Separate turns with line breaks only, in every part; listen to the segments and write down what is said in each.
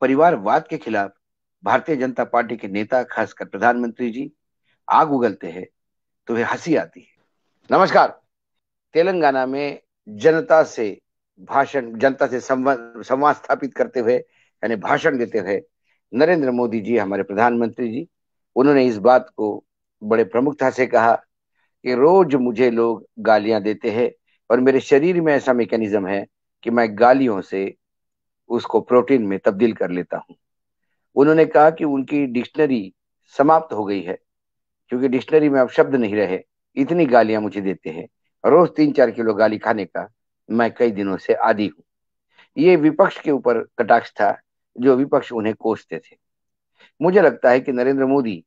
परिवारवाद के खिलाफ भारतीय जनता पार्टी के नेता खासकर प्रधानमंत्री जी आग उगलते हैं तो वे हंसी आती है नमस्कार तेलंगाना में जनता से भाषण जनता से संवाद स्थापित करते हुए यानी भाषण देते हुए नरेंद्र मोदी जी हमारे प्रधानमंत्री जी उन्होंने इस बात को बड़े प्रमुखता से कहा कि रोज मुझे लोग गालियां देते हैं और मेरे शरीर में ऐसा मैकेनिज्म है कि मैं गालियों से उसको प्रोटीन में तब्दील कर लेता हूं उन्होंने कहा कि उनकी डिक्शनरी समाप्त हो गई है क्योंकि डिक्शनरी में अब शब्द नहीं रहे इतनी गालियां मुझे देते हैं रोज तीन चार किलो गाली खाने का मैं कई दिनों से आदि हूँ ये विपक्ष के ऊपर कटाक्ष था जो विपक्ष उन्हें कोसते थे मुझे लगता है कि नरेंद्र मोदी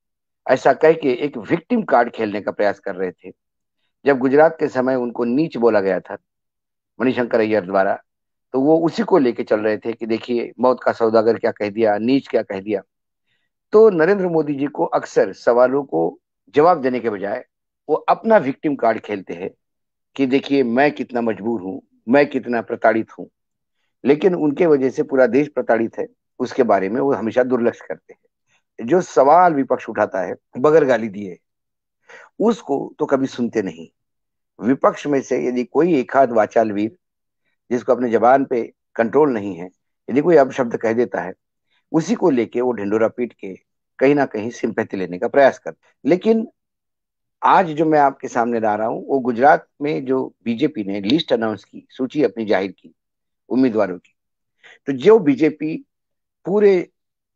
ऐसा कह के एक विक्टिम कार्ड खेलने का प्रयास कर रहे थे जब गुजरात के समय उनको नीच बोला गया था मणिशंकर अय्यर द्वारा तो वो उसी को लेके चल रहे थे कि देखिए मौत का सौदागर क्या कह दिया नीच क्या कह दिया तो नरेंद्र मोदी जी को अक्सर सवालों को जवाब देने के बजाय वो अपना विक्टिम कार्ड खेलते हैं कि देखिए मैं कितना मजबूर हूँ मैं कितना प्रताड़ित हूँ लेकिन उनके वजह से पूरा देश प्रताड़ित है उसके बारे में वो हमेशा दुर्लक्ष करते हैं जो सवाल विपक्ष उठाता है बगर गाली दिए उसको तो कभी सुनते नहीं विपक्ष में से यदि कोई एकाध वाचाल वीर जिसको अपने जबान पे कंट्रोल नहीं है यदि कोई अपशब्द कह देता है उसी को लेके वो ढिंडोरा पीट के कहीं ना कहीं सिंपैथी लेने का प्रयास कर लेकिन आज जो मैं आपके सामने ला रहा हूँ वो गुजरात में जो बीजेपी ने लिस्ट अनाउंस की सूची अपनी जाहिर की उम्मीदवारों की तो जो बीजेपी पूरे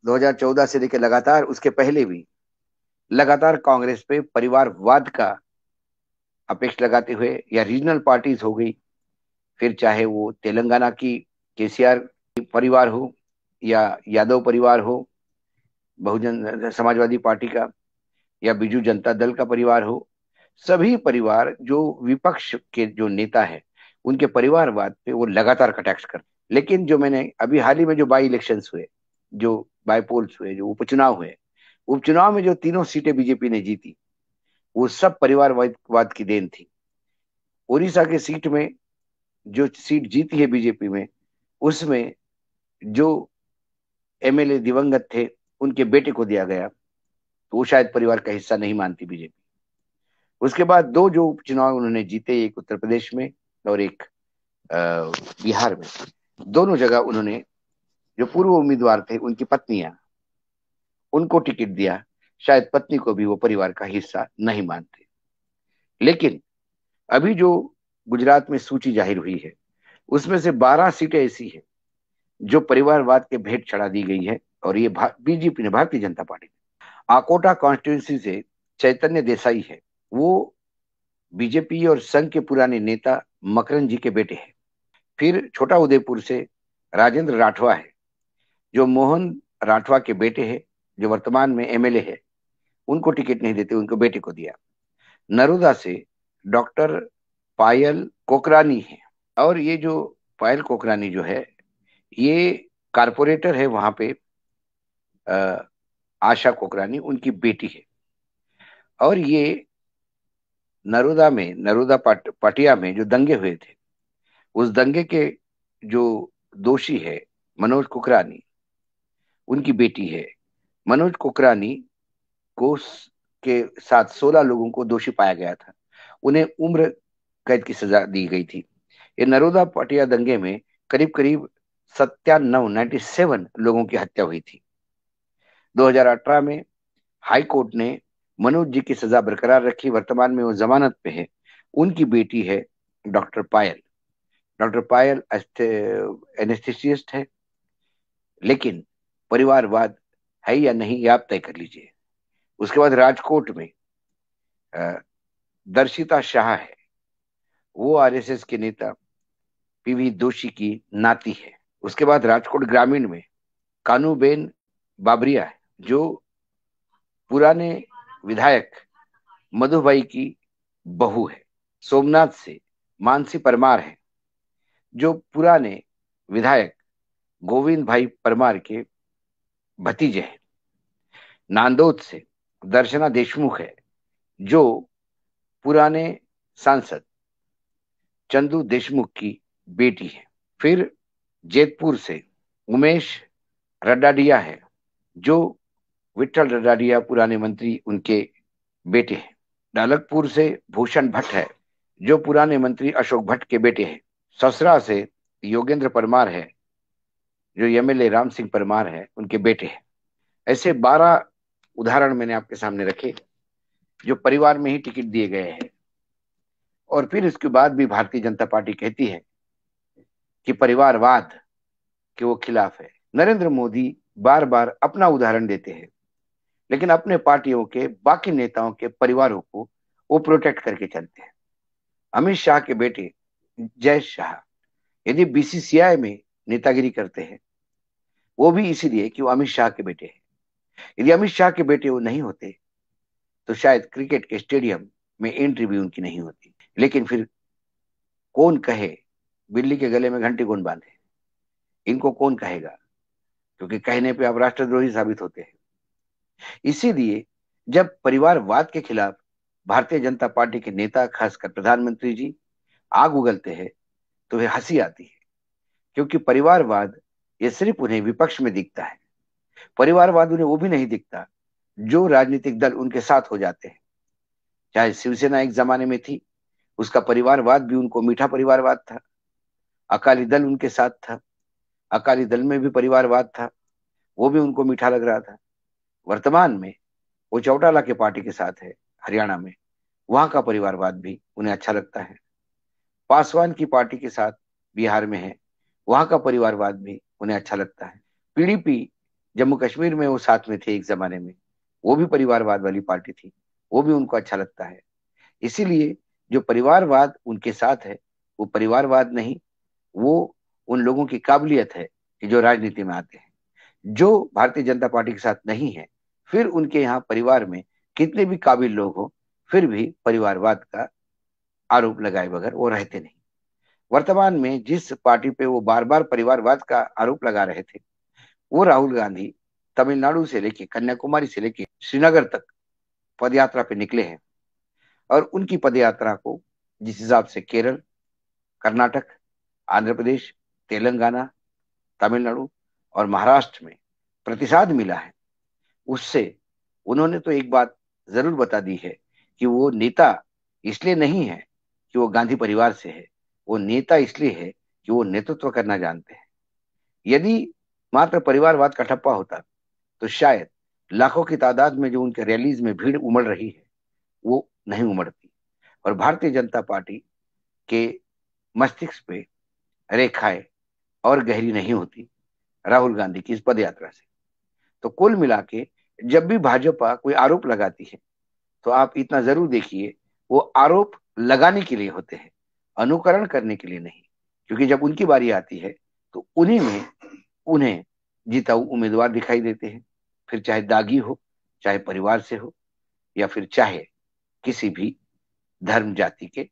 2014 से लेकर लगातार उसके पहले भी लगातार कांग्रेस पे परिवारवाद का अपेक्ष लगाते हुए या रीजनल पार्टीज हो गई फिर चाहे वो तेलंगाना की केसीआर परिवार हो या यादव परिवार हो बहुजन समाजवादी पार्टी का या बीजू जनता दल का परिवार हो सभी परिवार जो विपक्ष के जो नेता है उनके परिवारवाद पे वो लगातार कटैक्स कर लेकिन जो मैंने अभी हाल ही में जो बाई इलेक्शन हुए जो बायपोल्स हुए जो उपचुनाव हुए उपचुनाव में जो तीनों सीटें बीजेपी ने जीती वो सब परिवारवाद की देन थी उड़ीसा के सीट में जो सीट जीती है बीजेपी में उसमें जो एमएलए दिवंगत थे उनके बेटे को दिया गया तो वो शायद परिवार का हिस्सा नहीं मानती बीजेपी उसके बाद दो जो उपचुनाव उन्होंने जीते एक उत्तर प्रदेश में और एक बिहार में दोनों जगह उन्होंने जो पूर्व उम्मीदवार थे उनकी पत्नियां उनको टिकट दिया शायद पत्नी को भी वो परिवार का हिस्सा नहीं मानते लेकिन अभी जो गुजरात में सूची जाहिर हुई है उसमें से 12 सीटें ऐसी है जो परिवारवाद के भेंट चढ़ा दी गई है और ये बीजेपी ने भारतीय जनता पार्टी ने आकोटा कॉन्स्टिट्यूंसी से चैतन्य देसाई है वो बीजेपी और संघ के पुराने नेता मकरन जी के बेटे हैं फिर छोटा उदयपुर से राजेंद्र राठवा है जो मोहन राठवा के बेटे हैं जो वर्तमान में एमएलए है उनको टिकट नहीं देते उनको बेटे को दिया नरोदा से डॉक्टर पायल कोकरानी है और ये जो पायल कोकरानी जो है ये कारपोरेटर है वहां पे आशा कोकरानी उनकी बेटी है और ये नरोदा में नरोदा पाट, पाटिया में जो दंगे हुए थे उस दंगे के जो दोषी है मनोज कुकरानी उनकी बेटी है मनोज कुकरानी को के साथ सोलह लोगों को दोषी पाया गया था उन्हें उम्र कैद की सजा दी गई थी ये नरोदा पटिया दंगे में करीब करीब सत्यानव नाइन्टी सेवन लोगों की हत्या हुई थी 2018 में हाई कोर्ट ने मनोज जी की सजा बरकरार रखी वर्तमान में वो जमानत पे है उनकी बेटी है डॉक्टर पायल डॉक्टर पायल एनेस्थिस्ट है लेकिन परिवारवाद है या नहीं ये आप तय कर लीजिए उसके बाद राजकोट में दर्शिता शाह है वो आरएसएस के नेता पीवी दोषी की नाती है उसके बाद राजकोट ग्रामीण में कानूबेन बाबरिया है जो पुराने विधायक मधुभाई की बहू है सोमनाथ से मानसी परमार है जो पुराने विधायक गोविंद भाई परमार के भतीजे हैं नांदोद से दर्शना देशमुख है जो पुराने सांसद चंदू देशमुख की बेटी है फिर जेतपुर से उमेश रडाडिया है जो विठल रडाडिया पुराने मंत्री उनके बेटे हैं डालकपुर से भूषण भट्ट है जो पुराने मंत्री अशोक भट्ट के बेटे हैं ससरा से योगेंद्र परमार है जो एमएलए राम सिंह परमार है उनके बेटे हैं ऐसे बारह उदाहरण मैंने आपके सामने रखे जो परिवार में ही टिकट दिए गए हैं और फिर इसके बाद भी भारतीय जनता पार्टी कहती है कि परिवारवाद के वो खिलाफ है नरेंद्र मोदी बार बार अपना उदाहरण देते हैं लेकिन अपने पार्टियों के बाकी नेताओं के परिवारों को वो प्रोटेक्ट करके चलते हैं अमित शाह के बेटे जय शाह यदि बीसीसीआई में नेतागिरी करते हैं वो भी इसीलिए कि वो अमित शाह के बेटे हैं यदि अमित शाह के बेटे वो नहीं होते तो शायद क्रिकेट के स्टेडियम में एंट्री भी उनकी नहीं होती लेकिन फिर कौन कहे बिल्ली के गले में घंटी कौन बांधे इनको कौन कहेगा क्योंकि कहने पे आप राष्ट्रद्रोही साबित होते हैं इसीलिए जब परिवारवाद के खिलाफ भारतीय जनता पार्टी के नेता खासकर प्रधानमंत्री जी आग उगलते हैं तो वह हंसी आती है क्योंकि परिवारवाद ये सिर्फ उन्हें विपक्ष में दिखता है परिवारवाद उन्हें वो भी नहीं दिखता जो राजनीतिक दल उनके साथ हो जाते हैं चाहे शिवसेना एक जमाने में थी उसका परिवारवाद भी उनको मीठा परिवारवाद था अकाली दल उनके साथ था अकाली दल में भी परिवारवाद था वो भी उनको मीठा लग रहा था वर्तमान में वो चौटाला के पार्टी के साथ है हरियाणा में वहां का परिवारवाद भी उन्हें अच्छा लगता है पासवान की पार्टी के साथ बिहार में है वहां का परिवारवाद भी उन्हें अच्छा लगता है पीडीपी जम्मू कश्मीर में वो साथ में थे एक जमाने में वो भी परिवारवाद वाली पार्टी थी वो भी उनको अच्छा लगता है इसीलिए जो परिवारवाद उनके साथ है वो परिवारवाद नहीं वो उन लोगों की काबिलियत है कि जो राजनीति में आते हैं जो भारतीय जनता पार्टी के साथ नहीं है फिर उनके यहाँ परिवार में कितने भी काबिल लोग हों फिर भी परिवारवाद का आरोप लगाए बगैर वो रहते नहीं वर्तमान में जिस पार्टी पे वो बार बार परिवारवाद का आरोप लगा रहे थे वो राहुल गांधी तमिलनाडु से लेके कन्याकुमारी से लेके श्रीनगर तक पदयात्रा पे निकले हैं और उनकी पदयात्रा को जिस हिसाब से केरल कर्नाटक आंध्र प्रदेश तेलंगाना तमिलनाडु और महाराष्ट्र में प्रतिसाद मिला है उससे उन्होंने तो एक बात जरूर बता दी है कि वो नेता इसलिए नहीं है कि वो गांधी परिवार से है वो नेता इसलिए है कि वो नेतृत्व करना जानते हैं यदि मात्र परिवारवाद का ठप्पा होता तो शायद लाखों की तादाद में जो उनके रैलीज में भीड़ उमड़ रही है वो नहीं उमड़ती और भारतीय जनता पार्टी के मस्तिष्क पे रेखाएं और गहरी नहीं होती राहुल गांधी की इस पद यात्रा से तो कुल मिला के जब भी भाजपा कोई आरोप लगाती है तो आप इतना जरूर देखिए वो आरोप लगाने के लिए होते हैं अनुकरण करने के लिए नहीं क्योंकि जब उनकी बारी आती है तो उन्हीं में उन्हें जीताऊ उम्मीदवार दिखाई देते हैं फिर चाहे दागी हो चाहे परिवार से हो या फिर चाहे किसी भी धर्म जाति के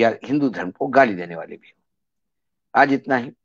या हिंदू धर्म को गाली देने वाले भी हो आज इतना ही